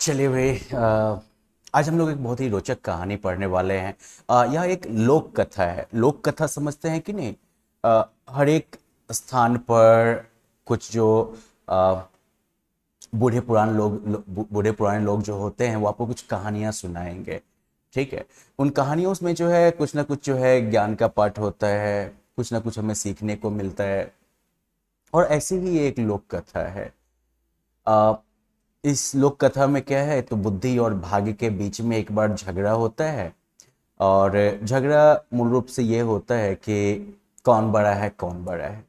चलिए भाई आज हम लोग एक बहुत ही रोचक कहानी पढ़ने वाले हैं यह एक लोक कथा है लोक कथा समझते हैं कि नहीं आ, हर एक स्थान पर कुछ जो बूढ़े पुराने लोग लो, बूढ़े पुराने लोग जो होते हैं वो आपको कुछ कहानियाँ सुनाएंगे ठीक है उन कहानियों में जो है कुछ ना कुछ जो है ज्ञान का पाठ होता है कुछ ना कुछ हमें सीखने को मिलता है और ऐसी ही एक लोक कथा है इस लोक कथा में क्या है तो बुद्धि और भाग्य के बीच में एक बार झगड़ा होता है और झगड़ा मूल रूप से यह होता है कि कौन बड़ा है कौन बड़ा है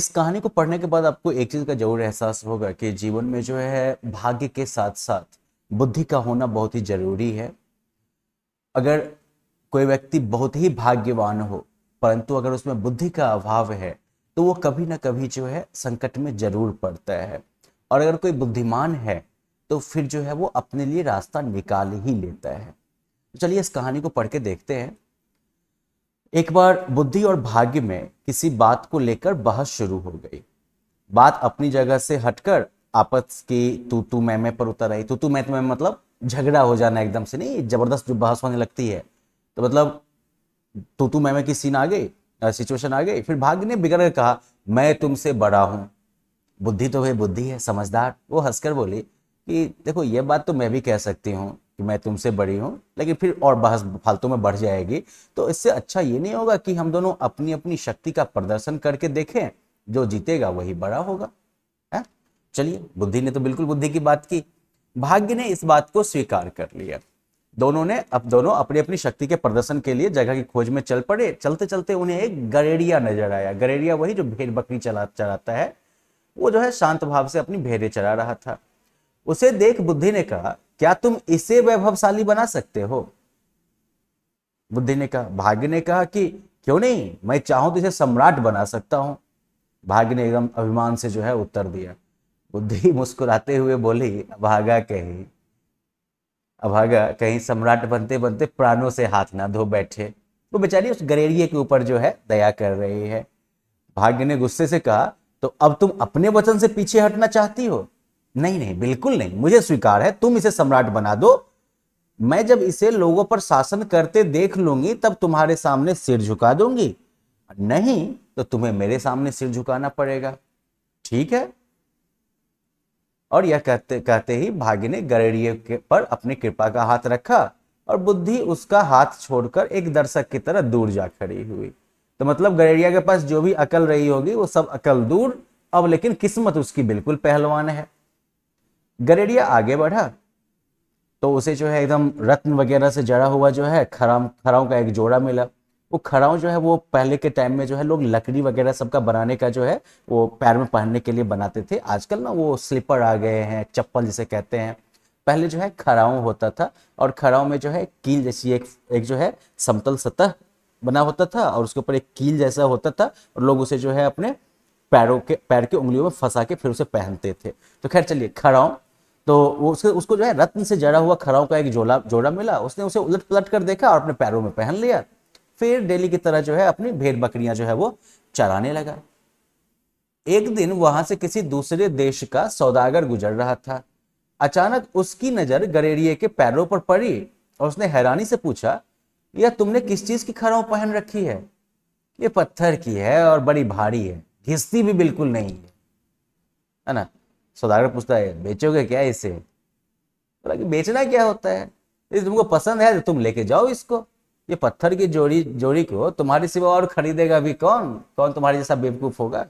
इस कहानी को पढ़ने के बाद आपको एक चीज़ का जरूर एहसास होगा कि जीवन में जो है भाग्य के साथ साथ बुद्धि का होना बहुत ही जरूरी है अगर कोई व्यक्ति बहुत ही भाग्यवान हो परंतु अगर उसमें बुद्धि का अभाव है तो वो कभी ना कभी जो है संकट में जरूर पड़ता है और अगर कोई बुद्धिमान है तो फिर जो है वो अपने लिए रास्ता निकाल ही लेता है तो चलिए इस कहानी को पढ़ के देखते हैं एक बार बुद्धि और भाग्य में किसी बात को लेकर बहस शुरू हो गई बात अपनी जगह से हटकर आपस की तू तू मैं मैं पर उतर आई तू तू मैं मैं मतलब झगड़ा हो जाना एकदम से नहीं जबरदस्त जो बहस होने लगती है तो मतलब तू तू मैं मैं की सीन आ गई सिचुएशन आ गई फिर भाग्य ने बिगड़ कर कहा मैं तुमसे बड़ा हूं बुद्धि तो भाई बुद्धि है समझदार वो हंसकर बोली कि देखो ये बात तो मैं भी कह सकती हूँ कि मैं तुमसे बड़ी हूँ लेकिन फिर और बहस फालतू में बढ़ जाएगी तो इससे अच्छा ये नहीं होगा कि हम दोनों अपनी अपनी शक्ति का प्रदर्शन करके देखें जो जीतेगा वही बड़ा होगा है चलिए बुद्धि ने तो बिल्कुल बुद्धि की बात की भाग्य ने इस बात को स्वीकार कर लिया दोनों ने अब दोनों अपनी अपनी शक्ति के प्रदर्शन के लिए जगह की खोज में चल पड़े चलते चलते उन्हें एक गरेड़िया नजर आया गरेड़िया वही जो भेड़ बकरी चला चलाता है वो जो है शांत भाव से अपनी भेड़े चला रहा था उसे देख बुद्धि ने कहा क्या तुम इसे वैभवशाली बना सकते हो बुद्धि ने कहा भाग्य ने कहा कि क्यों नहीं मैं चाहूं तो इसे सम्राट बना सकता हूं भाग्य ने एकदम अभिमान से जो है उत्तर दिया बुद्धि मुस्कुराते हुए बोली अभागा कहीं अभागा कहीं सम्राट बनते बनते प्राणों से हाथ ना धो बैठे वो तो बेचारी उस गरेरिए के ऊपर जो है दया कर रही है भाग्य ने गुस्से से कहा तो अब तुम अपने वचन से पीछे हटना चाहती हो नहीं नहीं बिल्कुल नहीं मुझे स्वीकार है तुम इसे सम्राट बना दो मैं जब इसे लोगों पर शासन करते देख लूंगी तब तुम्हारे सामने सिर झुका दूंगी नहीं तो तुम्हें मेरे सामने सिर झुकाना पड़ेगा ठीक है और यह कहते कहते ही भाग्य ने गरेड़िए पर अपनी कृपा का हाथ रखा और बुद्धि उसका हाथ छोड़कर एक दर्शक की तरह दूर जा खड़ी हुई तो मतलब गरेड़िया के पास जो भी अकल रही होगी वो सब अकल दूर अब लेकिन किस्मत उसकी बिल्कुल पहलवान है गरेड़िया आगे बढ़ा तो उसे जो है एकदम रत्न वगैरह से जड़ा हुआ जो है खराम खराव का एक जोड़ा मिला वो खड़ाव जो है वो पहले के टाइम में जो है लोग लकड़ी वगैरह सबका बनाने का जो है वो पैर में पहनने के लिए बनाते थे आजकल ना वो स्लीपर आ गए हैं चप्पल जिसे कहते हैं पहले जो है खड़ाव होता था और खड़ाव में जो है कील जैसी एक एक जो है समतल सतह बना होता था और उसके ऊपर एक कील जैसा होता था और लोग उसे जो है अपने पैरों के पैर की उंगलियों में फंसा के फिर उसे पहनते थे तो खैर चलिए खड़ाऊँ तो वो उसके उसको जो है रत्न से जड़ा हुआ खराव का एक जोला जोड़ा मिला उसने उसे उलट पलट कर देखा और अपने पैरों में पहन लिया फिर डेली की तरह जो है अपनी भेड़ बकरियां जो है वो चराने लगा एक दिन वहां से किसी दूसरे देश का सौदागर गुजर रहा था अचानक उसकी नजर गरेड़िए के पैरों पर पड़ी और उसने हैरानी से पूछा या तुमने किस चीज की खरों पहन रखी है ये पत्थर की है और बड़ी भारी है घिसती भी बिल्कुल नहीं है है ना सौदागर पूछता है बेचोगे क्या इसे बोला कि बेचना क्या होता है यदि तुमको पसंद है तो तुम लेके जाओ इसको ये पत्थर की जोड़ी जोड़ी को तुम्हारी सिवा और खरीदेगा भी कौन कौन तुम्हारे जैसा बेवकूफ होगा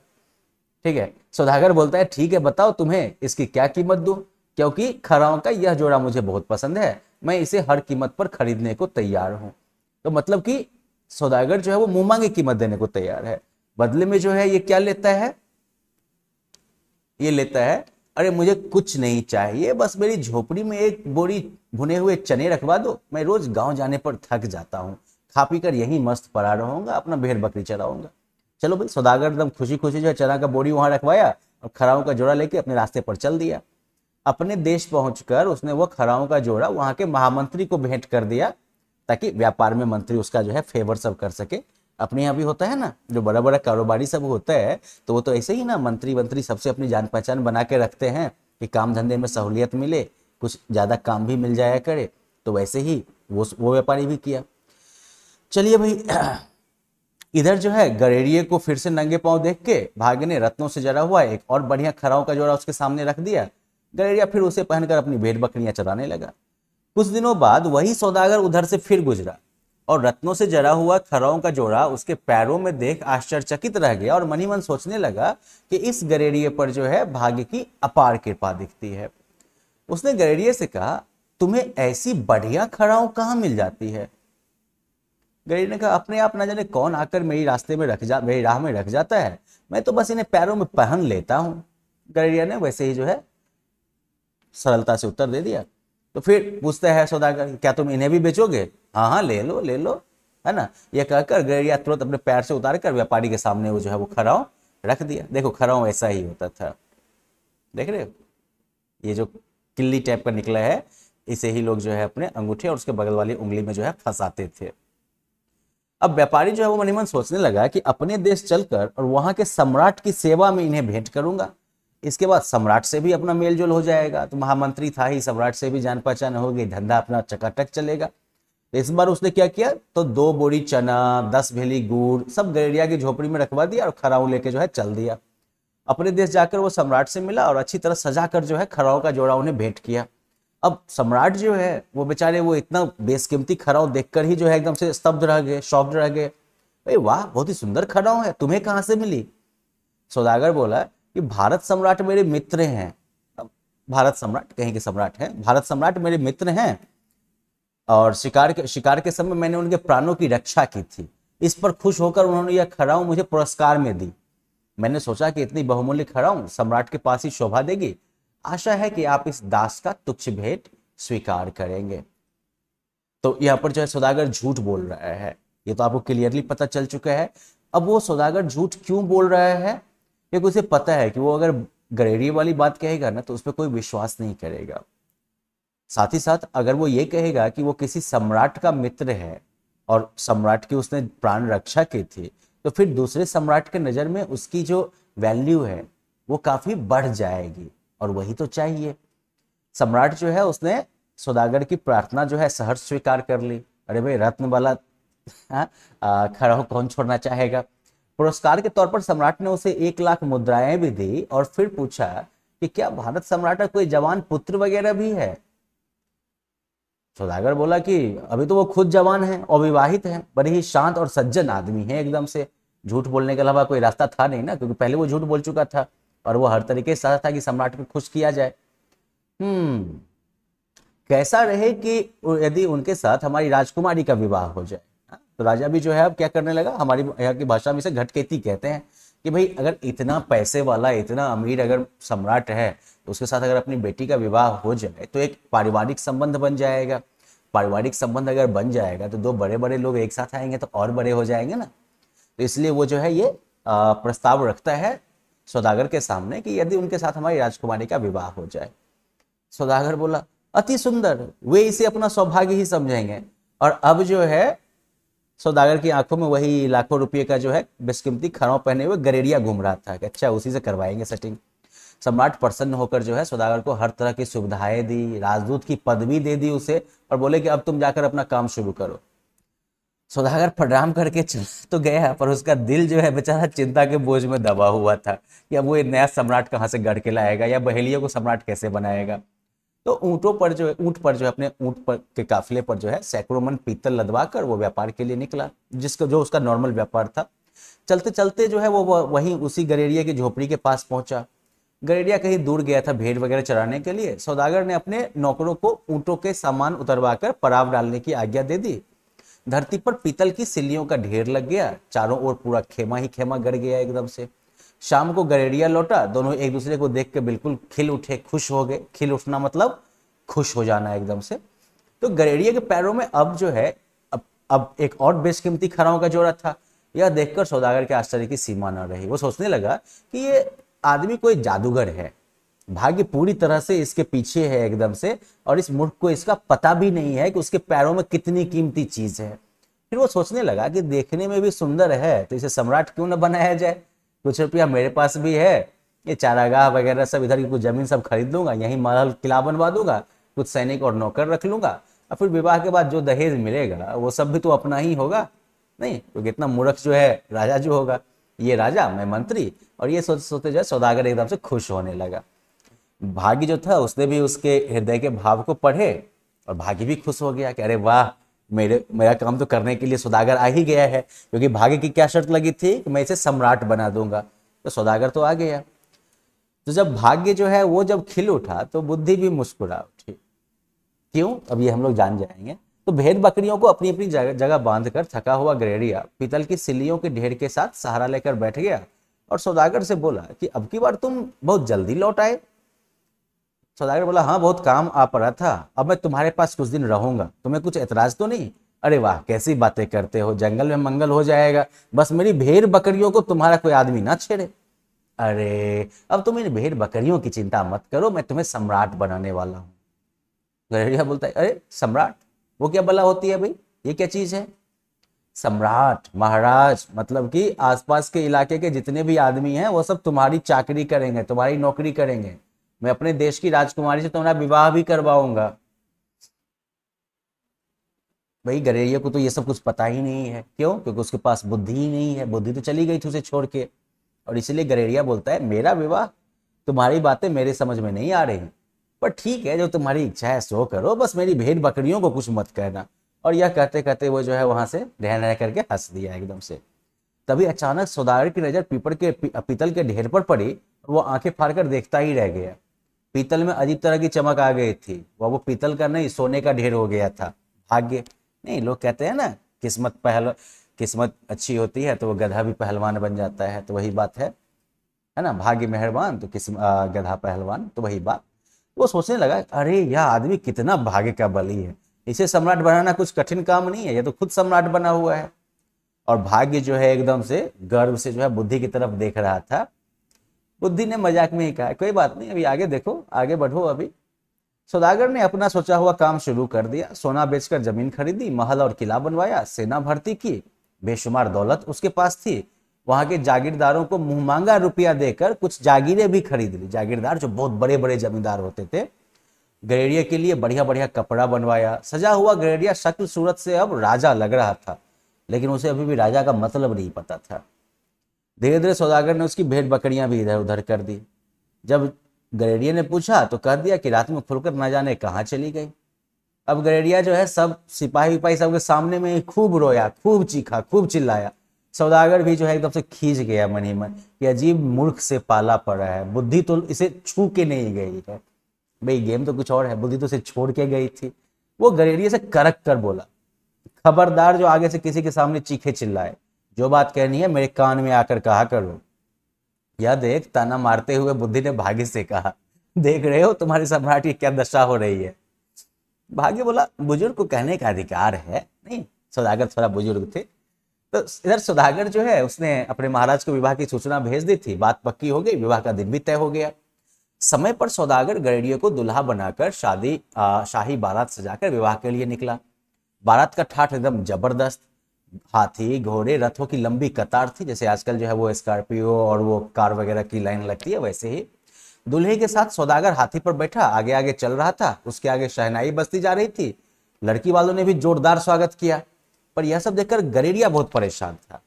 ठीक है सौदागर बोलता है ठीक है बताओ तुम्हें इसकी क्या कीमत दू क्योंकि खराओं का यह जोड़ा मुझे बहुत पसंद है मैं इसे हर कीमत पर खरीदने को तैयार हूँ तो मतलब कि सौदागर जो है वो मुंह मांगे कीमत देने को तैयार है बदले में जो है ये क्या लेता है ये लेता है अरे मुझे कुछ नहीं चाहिए बस मेरी झोपड़ी में एक बोरी भुने हुए चने रखवा दो मैं रोज गांव जाने पर थक जाता हूँ खा पी कर यहीं मस्त पड़ा रहूंगा अपना भेड़ बकरी चराऊंगा चलो भाई सौदागर एकदम खुशी खुशी जो है चना का बोरी वहां रखवाया और खराओं का जोड़ा लेके अपने रास्ते पर चल दिया अपने देश पहुंचकर उसने वो खराओं का जोड़ा वहां के महामंत्री को भेंट कर दिया ताकि व्यापार में मंत्री उसका जो है फेवर सब कर सके अपने यहाँ भी होता है ना जो बड़ा बड़ा कारोबारी सब होता है तो वो तो ऐसे ही ना मंत्री मंत्री सबसे अपनी जान पहचान बना के रखते हैं कि काम धंधे में सहूलियत मिले कुछ ज़्यादा काम भी मिल जाया करे तो वैसे ही वो वो व्यापारी भी किया चलिए भाई इधर जो है गरेरिए को फिर से नंगे पांव देख के भाग्य ने रत्नों से जरा हुआ एक और बढ़िया खराव का जोड़ा उसके सामने रख दिया गरेरिया फिर उसे पहनकर अपनी भेड़ बकरियां चराने लगा कुछ दिनों बाद वही सौदागर उधर से फिर गुजरा और रत्नों से जरा हुआ खरौं का जोड़ा उसके पैरों में देख आश्चर्यचकित रह गया और मनीमन मन सोचने लगा कि इस गरेड़िए पर जो है भाग्य की अपार कृपा दिखती है उसने गरेड़िए से कहा तुम्हें ऐसी बढ़िया खड़ाओं कहाँ मिल जाती है गरीब ने कहा अपने आप ना जाने कौन आकर मेरी रास्ते में रख जा मेरी राह में रख जाता है मैं तो बस इन्हें पैरों में पहन लेता हूं गरीरिया ने वैसे ही जो है सरलता से उत्तर दे दिया तो फिर पूछता है सौदागर क्या तुम इन्हें भी बेचोगे हाँ हाँ ले लो ले लो है ना ये कहकर गैरिया तुरंत अपने पैर से उतार कर व्यापारी के सामने वो जो है वो खराव रख दिया देखो खराव ऐसा ही होता था देख रहे हो ये जो किल्ली टाइप का निकला है इसे ही लोग जो है अपने अंगूठे और उसके बगल वाली उंगली में जो है फंसाते थे अब व्यापारी जो है वो मनीमन सोचने लगा कि अपने देश चलकर और वहां के सम्राट की सेवा में इन्हें भेंट करूंगा इसके बाद सम्राट से भी अपना मेल हो जाएगा तो महामंत्री था ही सम्राट से भी जान पहचान होगी धंधा अपना चकाटक चलेगा तो इस बार उसने क्या किया तो दो बोरी चना दस भेली गुड़ सब गलेरिया की झोपड़ी में रखवा दिया और खराऊ लेके जो है चल दिया अपने देश जाकर वो सम्राट से मिला और अच्छी तरह सजा कर जो है खराव का जोड़ा उन्हें भेंट किया अब सम्राट जो है वो बेचारे वो इतना बेसकीमती खराव देखकर ही जो है एकदम से स्तब्ध रह गए शॉक्ड रह गए अरे वाह बहुत ही सुंदर खराव है तुम्हें कहाँ से मिली सौदागर बोला कि भारत सम्राट मेरे मित्र हैं भारत सम्राट कहीं के सम्राट हैं भारत सम्राट मेरे मित्र हैं और शिकार के शिकार के समय मैंने उनके प्राणों की रक्षा की थी इस पर खुश होकर उन्होंने यह खड़ाऊ मुझे पुरस्कार में दी मैंने सोचा कि इतनी बहुमूल्य खड़ाऊ सम्राट के पास ही शोभा देगी आशा है कि आप इस दास का तुच्छ भेंट स्वीकार करेंगे तो यहाँ पर जो है सौदागर झूठ बोल रहा है ये तो आपको क्लियरली पता चल चुका है अब वो सौदागर झूठ क्यों बोल रहा है क्योंकि उसे पता है कि वो अगर गरेरी वाली बात कहेगा ना तो उस पर कोई विश्वास नहीं करेगा साथ ही साथ अगर वो ये कहेगा कि वो किसी सम्राट का मित्र है और सम्राट की उसने प्राण रक्षा की थी तो फिर दूसरे सम्राट के नज़र में उसकी जो वैल्यू है वो काफ़ी बढ़ जाएगी और वही तो चाहिए सम्राट जो है उसने सौदागर की प्रार्थना जो है सहर्ष स्वीकार कर ली अरे भाई रत्न वाला हाँ, खड़ा कौन छोड़ना चाहेगा पुरस्कार के तौर पर सम्राट ने उसे एक लाख मुद्राएं भी दी और फिर पूछा कि क्या भारत सम्राट का कोई जवान पुत्र वगैरह भी है सौदागर बोला कि अभी तो वो खुद जवान है अविवाहित है बड़े ही शांत और सज्जन आदमी है एकदम से झूठ बोलने के अलावा कोई रास्ता था नहीं ना क्योंकि पहले वो झूठ बोल चुका था और वो हर तरीके से था कि सम्राट को खुश किया जाए हम्म कैसा रहे कि यदि उनके साथ हमारी राजकुमारी का विवाह हो जाए तो राजा भी जो है अब क्या करने लगा हमारी यहाँ की भाषा में इसे घटकेती कहते हैं कि भाई अगर इतना पैसे वाला इतना अमीर अगर सम्राट है तो उसके साथ अगर अपनी बेटी का विवाह हो जाए तो एक पारिवारिक संबंध बन जाएगा पारिवारिक संबंध अगर बन जाएगा तो दो बड़े बड़े लोग एक साथ आएंगे तो और बड़े हो जाएंगे ना तो इसलिए वो जो है ये प्रस्ताव रखता है सौदागर के सामने कि यदि उनके साथ हमारी राजकुमारी का विवाह हो जाए सौदागर बोला अति सुंदर वे इसे अपना सौभाग्य ही समझेंगे और अब जो है सौदागर की आंखों में वही लाखों रुपये का जो है बेशकीमती खरों पहने हुए गरेरिया घूम रहा था अच्छा उसी से करवाएंगे सेटिंग सम्राट प्रसन्न होकर जो है सौदागर को हर तरह की सुविधाएं दी राजदूत की पदवी दे दी उसे और बोले कि अब तुम जाकर अपना काम शुरू करो सौदागर प्रणाम करके चल तो गया पर उसका दिल जो है बेचारा चिंता के बोझ में दबा हुआ था कि अब वो नया सम्राट कहाँ से गढ़ के लाएगा या बहेलियों को सम्राट कैसे बनाएगा तो ऊँटों पर जो है ऊँट पर जो है अपने ऊँट पर के काफिले पर जो है सैक्रोमन पीतल लदवा कर वो व्यापार के लिए निकला जिसका जो उसका नॉर्मल व्यापार था चलते चलते जो है वो वहीं उसी गरेरिया की झोपड़ी के पास पहुंचा गरेरिया कहीं दूर गया था भेड़ वगैरह चराने के लिए सौदागर ने अपने नौकरों को ऊँटों के सामान उतरवा कर पराव डालने की आज्ञा दे दी धरती पर पीतल की सिल्लियों का ढेर लग गया चारों ओर पूरा खेमा ही खेमा गड़ गया एकदम से शाम को गरेड़िया लौटा दोनों एक दूसरे को देख के बिल्कुल खिल उठे खुश हो गए खिल उठना मतलब खुश हो जाना एकदम से तो गरेड़िया के पैरों में अब जो है अब अब एक और बेशकीमती खराओं का जोड़ा था यह देखकर सौदागर के आश्चर्य की सीमा न रही वो सोचने लगा कि ये आदमी कोई जादूगर है भाग्य पूरी तरह से इसके पीछे है एकदम से और इस मूर्ख को इसका पता भी नहीं है कि उसके पैरों में कितनी कीमती चीज है फिर वो सोचने लगा कि देखने में भी सुंदर है तो इसे सम्राट क्यों न बनाया जाए कुछ रुपया मेरे पास भी है ये चारागाह वगैरह सब इधर की कुछ जमीन सब खरीद लूंगा यहीं महल किला बनवा दूंगा कुछ सैनिक और नौकर रख लूंगा और फिर विवाह के बाद जो दहेज मिलेगा वो सब भी तो अपना ही होगा नहीं क्योंकि इतना मूर्ख जो है राजा जो होगा ये राजा मैं मंत्री और ये सोचते सोचते जो है सौदागर एकदम से खुश होने लगा भागी जो था उसने भी उसके हृदय के भाव को पढ़े और भागी भी खुश हो गया कि अरे वाह मेरे मेरा काम तो करने के लिए सौदागर आ ही गया है क्योंकि भाग्य की क्या शर्त लगी थी कि मैं इसे सम्राट बना दूंगा तो सौदागर तो आ गया तो जब भाग्य जो है वो जब खिल उठा तो बुद्धि भी मुस्कुरा उठी क्यों अब ये हम लोग जान जाएंगे तो भेद बकरियों को अपनी अपनी जगह बांध कर थका हुआ ग्रेडिया पीतल की सिलियों के ढेर के साथ सहारा लेकर बैठ गया और सौदागर से बोला कि अब की बार तुम बहुत जल्दी लौट आए सौदागर बोला हाँ बहुत काम आ पड़ा था अब मैं तुम्हारे पास कुछ दिन रहूंगा तुम्हें कुछ एतराज तो नहीं अरे वाह कैसी बातें करते हो जंगल में मंगल हो जाएगा बस मेरी भेड़ बकरियों को तुम्हारा कोई आदमी ना छेड़े अरे अब तुम इन भेड़ बकरियों की चिंता मत करो मैं तुम्हें सम्राट बनाने वाला हूँ गलेरिया बोलता है अरे सम्राट वो क्या बला होती है भाई ये क्या चीज़ है सम्राट महाराज मतलब कि आसपास के इलाके के जितने भी आदमी हैं वो सब तुम्हारी चाकरी करेंगे तुम्हारी नौकरी करेंगे मैं अपने देश की राजकुमारी से तुम्हारा विवाह भी करवाऊंगा भाई गरेरिया को तो ये सब कुछ पता ही नहीं है क्यों क्योंकि उसके पास बुद्धि ही नहीं है बुद्धि तो चली गई थी उसे छोड़ के और इसलिए गरेरिया बोलता है मेरा विवाह तुम्हारी बातें मेरे समझ में नहीं आ रही पर ठीक है जो तुम्हारी इच्छा है सो करो बस मेरी भेड़ बकरियों को कुछ मत कहना और यह कहते कहते वो जो है वहां से रह रह करके हंस दिया एकदम से तभी अचानक सौदागर की नजर पीपड़ के पीतल के ढेर पर पड़ी वो आंखें फाड़ कर देखता ही रह गया पीतल में अजीब तरह की चमक आ गई थी वह वो पीतल का नहीं सोने का ढेर हो गया था भाग्य नहीं लोग कहते हैं ना किस्मत पहल किस्मत अच्छी होती है तो वो गधा भी पहलवान बन जाता है तो वही बात है है ना भाग्य मेहरबान तो किस्म गधा पहलवान तो वही बात वो सोचने लगा अरे यह आदमी कितना भाग्य का बली है इसे सम्राट बनाना कुछ कठिन काम नहीं है यह तो खुद सम्राट बना हुआ है और भाग्य जो है एकदम से गर्व से जो है बुद्धि की तरफ देख रहा था बुद्धि ने मजाक में ही कहा कोई बात नहीं अभी आगे देखो आगे बढ़ो अभी सौदागर ने अपना सोचा हुआ काम शुरू कर दिया सोना बेचकर जमीन खरीदी महल और किला बनवाया सेना भर्ती की बेशुमार दौलत उसके पास थी वहां के जागीरदारों को मुंह मांगा रुपया देकर कुछ जागीरें भी खरीद ली जागीरदार जो बहुत बड़े बड़े जमींदार होते थे गरेड़िया के लिए बढ़िया बढ़िया कपड़ा बनवाया सजा हुआ गरेड़िया शक्ल सूरत से अब राजा लग रहा था लेकिन उसे अभी भी राजा का मतलब नहीं पता था धीरे धीरे सौदागर ने उसकी भेंट बकरियां भी इधर उधर कर दी जब गरेडिया ने पूछा तो कह दिया कि रात में खुलकर ना जाने कहाँ चली गई अब गरेडिया जो है सब सिपाही विपाही सबके सामने में खूब रोया खूब चीखा खूब चिल्लाया सौदागर भी जो है एकदम से खींच गया मन ही मन कि अजीब मूर्ख से पाला पड़ा है बुद्धि तो इसे छू के नहीं गई है भाई गेम तो कुछ और है बुद्धि तो इसे छोड़ के गई थी वो गरेडिया से करक कर बोला खबरदार जो आगे से किसी के सामने चीखे चिल्लाए जो बात कहनी है मेरे कान में आकर कहा करो यह देख ताना मारते हुए बुद्धि ने भाग्य से कहा देख रहे हो तुम्हारी सम्राट की क्या दशा हो रही है भाग्य बोला बुजुर्ग को कहने का अधिकार है नहीं सौदागर थोड़ा बुजुर्ग थे तो इधर सौदागर जो है उसने अपने महाराज को विवाह की सूचना भेज दी थी बात पक्की हो गई विवाह का दिन भी तय हो गया समय पर सौदागर गरेड़ियों को दुल्हा बनाकर शादी आ, शाही बारात सजाकर विवाह के लिए निकला बारात का ठाठ एकदम जबरदस्त हाथी घोड़े रथों की लंबी कतार थी जैसे आजकल जो है वो स्कॉर्पियो और वो कार वगैरह की लाइन लगती है वैसे ही दूल्हे के साथ सौदागर हाथी पर बैठा आगे आगे चल रहा था उसके आगे शहनाई बस्ती जा रही थी लड़की वालों ने भी जोरदार स्वागत किया पर यह सब देखकर गरेरिया बहुत परेशान था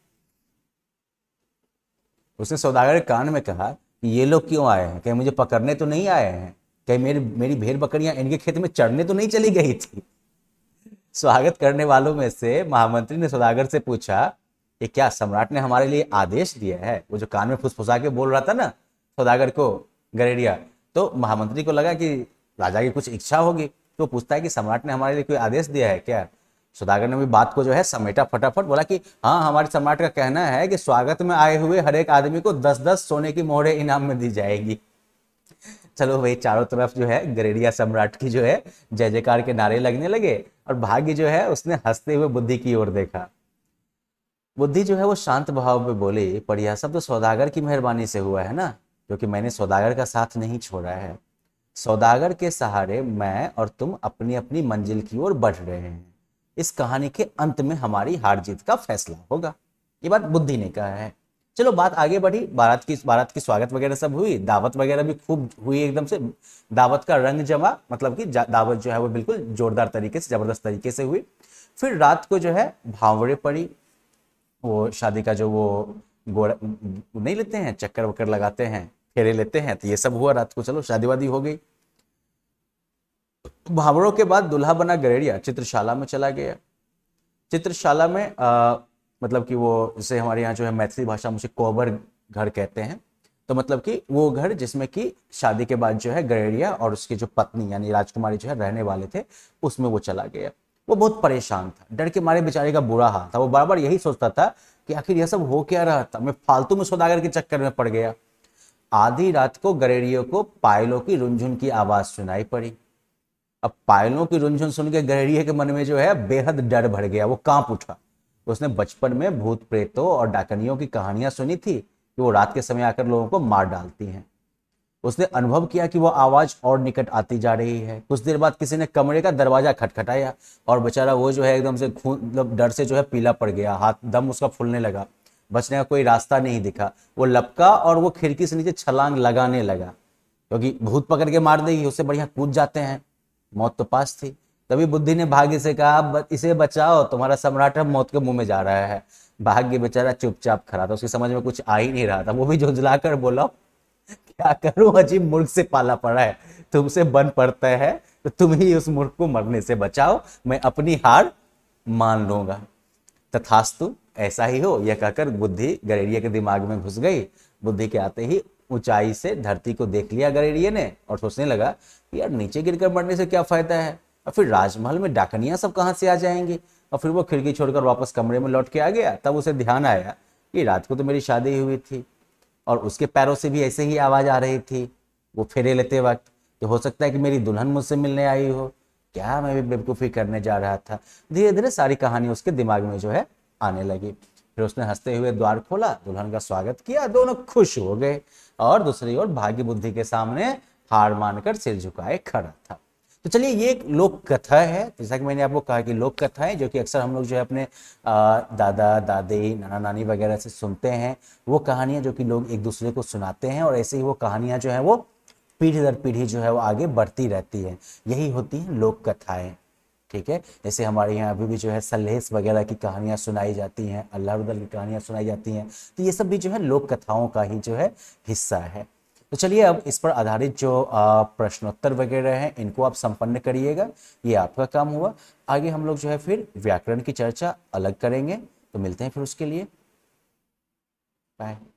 उसने सौदागर कान में कहा कि ये लोग क्यों आए हैं कहीं मुझे पकड़ने तो नहीं आए हैं कहीं मेरी मेरी भेड़ बकरियां इनके खेत में चढ़ने तो नहीं चली गई थी स्वागत करने वालों में से महामंत्री ने सौदागर से पूछा कि क्या सम्राट ने हमारे लिए आदेश दिया है वो जो कान में फुसफुसा के बोल रहा था ना सौदागर को गरेडिया तो महामंत्री को लगा कि राजा की कुछ इच्छा होगी तो पूछता है कि सम्राट ने हमारे लिए कोई आदेश दिया है क्या सौदागर ने भी बात को जो है समेटा फटाफट बोला कि हाँ हमारे सम्राट का कहना है कि स्वागत में आए हुए हर एक आदमी को दस दस सोने की मोहरे इनाम में दी जाएगी चलो भाई चारों तरफ जो है गरेडिया सम्राट की जो है जय जयकार के नारे लगने लगे और भाग्य जो है उसने हंसते हुए बुद्धि की ओर देखा बुद्धि जो है वो शांत भाव में बोली पर यह सब तो सौदागर की मेहरबानी से हुआ है ना क्योंकि मैंने सौदागर का साथ नहीं छोड़ा है सौदागर के सहारे मैं और तुम अपनी अपनी मंजिल की ओर बढ़ रहे हैं इस कहानी के अंत में हमारी हार जीत का फैसला होगा ये बात बुद्धि ने कहा है चलो बात आगे बढ़ी बारात की बारात की स्वागत वगैरह सब हुई दावत वगैरह भी खूब हुई एकदम से दावत का रंग जमा मतलब कि दावत जो है वो बिल्कुल जोरदार तरीके से जबरदस्त तरीके से हुई फिर रात को जो है भावड़े पड़ी वो शादी का जो वो गोड़ा नहीं लेते हैं चक्कर वक्कर लगाते हैं फेरे लेते हैं तो ये सब हुआ रात को चलो शादी वादी हो गई भावड़ों के बाद दुल्हा बना गरेड़िया चित्रशाला में चला गया चित्रशाला में अः मतलब कि वो जैसे हमारे यहाँ जो है मैथिली भाषा में उसे कोबर घर कहते हैं तो मतलब कि वो घर जिसमें कि शादी के बाद जो है गरेरिया और उसकी जो पत्नी यानी राजकुमारी जो है रहने वाले थे उसमें वो चला गया वो बहुत परेशान था डर के मारे बेचारे का बुरा हाल था वो बार बार यही सोचता था कि आखिर यह सब हो क्या रहा था मैं फालतू में सौदागर के चक्कर में पड़ गया आधी रात को गरेरियो को पायलों की रुंझुन की आवाज सुनाई पड़ी अब पायलों की रुंझुन सुन के गरेरिया के मन में जो है बेहद डर भर गया वो कांप उठा उसने बचपन में भूत प्रेतों और डाकनियों की कहानियां सुनी थी कि वो रात के समय आकर लोगों को मार डालती हैं उसने अनुभव किया कि वो आवाज और निकट आती जा रही है कुछ देर बाद किसी ने कमरे का दरवाजा खटखटाया और बेचारा वो जो है एकदम से खून मतलब डर से जो है पीला पड़ गया हाथ दम उसका फूलने लगा बचने का कोई रास्ता नहीं दिखा वो लपका और वो खिड़की से नीचे छलांग लगाने लगा क्योंकि भूत पकड़ के मार देगी उससे बढ़िया कूद जाते हैं मौत तो पास थी तभी बुद्धि ने भाग्य से कहा इसे बचाओ तुम्हारा सम्राट अब मौत के मुंह में जा रहा है भाग्य बेचारा चुपचाप खड़ा था उसकी समझ में कुछ आ ही नहीं रहा था वो भी झुंझला कर बोला क्या करूं अजीब मूर्ख से पाला पड़ा है तुमसे बन पड़ता है तो तुम ही उस मूर्ख को मरने से बचाओ मैं अपनी हार मान लूंगा तथास्तु ऐसा ही हो यह कहकर बुद्धि गरेरिया के दिमाग में घुस गई बुद्धि के आते ही ऊंचाई से धरती को देख लिया गरेरिया ने और सोचने लगा यार नीचे गिरकर मरने से क्या फायदा है और फिर राजमहल में डाकनिया सब कहाँ से आ जाएंगे और फिर वो खिड़की छोड़कर वापस कमरे में लौट के आ गया तब उसे ध्यान आया कि रात को तो मेरी शादी हुई थी और उसके पैरों से भी ऐसे ही आवाज़ आ रही थी वो फेरे लेते वक्त कि हो सकता है कि मेरी दुल्हन मुझसे मिलने आई हो क्या मैं भी बेवकूफ़ी करने जा रहा था धीरे धीरे सारी कहानी उसके दिमाग में जो है आने लगी फिर उसने हंसते हुए द्वार खोला दुल्हन का स्वागत किया दोनों खुश हो गए और दूसरी ओर भाग्य बुद्धि के सामने हार मानकर सिर झुकाए खड़ा था तो चलिए ये एक लोक कथा है जैसा कि मैंने आपको कहा कि लोक कथा है जो कि अक्सर हम लोग जो है अपने दादा दादी नाना नानी वगैरह से सुनते हैं वो कहानियाँ जो कि लोग एक दूसरे को सुनाते हैं और ऐसे ही वो कहानियाँ जो है वो पीढ़ी दर पीढ़ी जो है वो आगे बढ़ती रहती है यही होती हैं लोक कथाएँ ठीक है जैसे हमारे यहाँ अभी भी जो है सलहेस वगैरह की कहानियाँ सुनाई जाती हैं अल्लाह की कहानियाँ सुनाई जाती हैं तो ये सब भी जो है लोक कथाओं का ही जो है हिस्सा है तो चलिए अब इस पर आधारित जो प्रश्नोत्तर वगैरह हैं इनको आप संपन्न करिएगा ये आपका काम हुआ आगे हम लोग जो है फिर व्याकरण की चर्चा अलग करेंगे तो मिलते हैं फिर उसके लिए बाय